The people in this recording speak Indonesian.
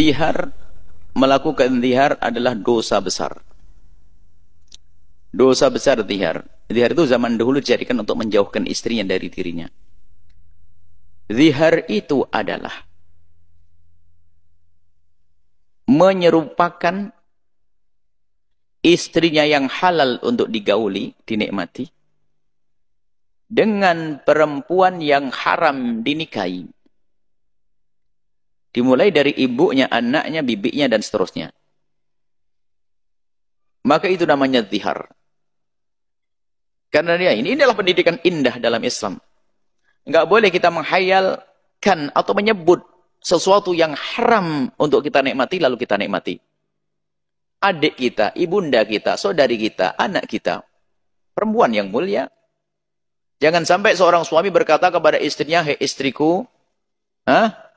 Dihar, melakukan dihar adalah dosa besar. Dosa besar dihar. Dihar itu zaman dahulu dijadikan untuk menjauhkan istrinya dari dirinya. Zihar itu adalah menyerupakan istrinya yang halal untuk digauli, dinikmati, dengan perempuan yang haram dinikahi. Dimulai dari ibunya, anaknya, bibiknya, dan seterusnya. Maka itu namanya zihar. Karena dia ini adalah pendidikan indah dalam Islam. Enggak boleh kita menghayalkan atau menyebut sesuatu yang haram untuk kita nikmati lalu kita nikmati. Adik kita, ibunda kita, saudari kita, anak kita, perempuan yang mulia. Jangan sampai seorang suami berkata kepada istrinya, "Hei istriku, Hah?